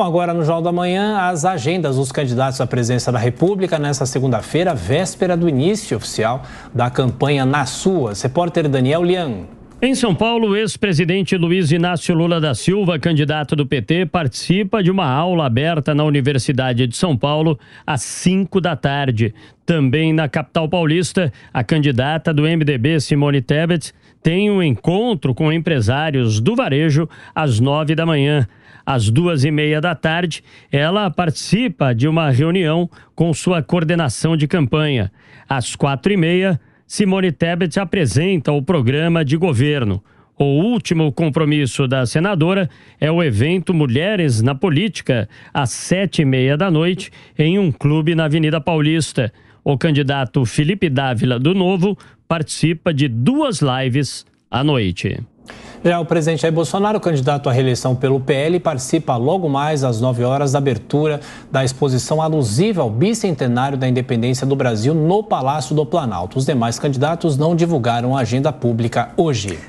Bom, agora no Jornal da Manhã, as agendas dos candidatos à presidência da República nesta segunda-feira, véspera do início oficial da campanha nas suas. Repórter Daniel Liang. Em São Paulo, o ex-presidente Luiz Inácio Lula da Silva, candidato do PT, participa de uma aula aberta na Universidade de São Paulo às 5 da tarde. Também na capital paulista, a candidata do MDB, Simone Tebet, tem um encontro com empresários do varejo às 9 da manhã. Às duas e meia da tarde, ela participa de uma reunião com sua coordenação de campanha. Às quatro e meia, Simone Tebet apresenta o programa de governo. O último compromisso da senadora é o evento Mulheres na Política, às sete e meia da noite, em um clube na Avenida Paulista. O candidato Felipe Dávila do Novo participa de duas lives à noite. Já é, o presidente Jair Bolsonaro, candidato à reeleição pelo PL, participa logo mais às 9 horas da abertura da exposição alusiva ao bicentenário da independência do Brasil no Palácio do Planalto. Os demais candidatos não divulgaram a agenda pública hoje.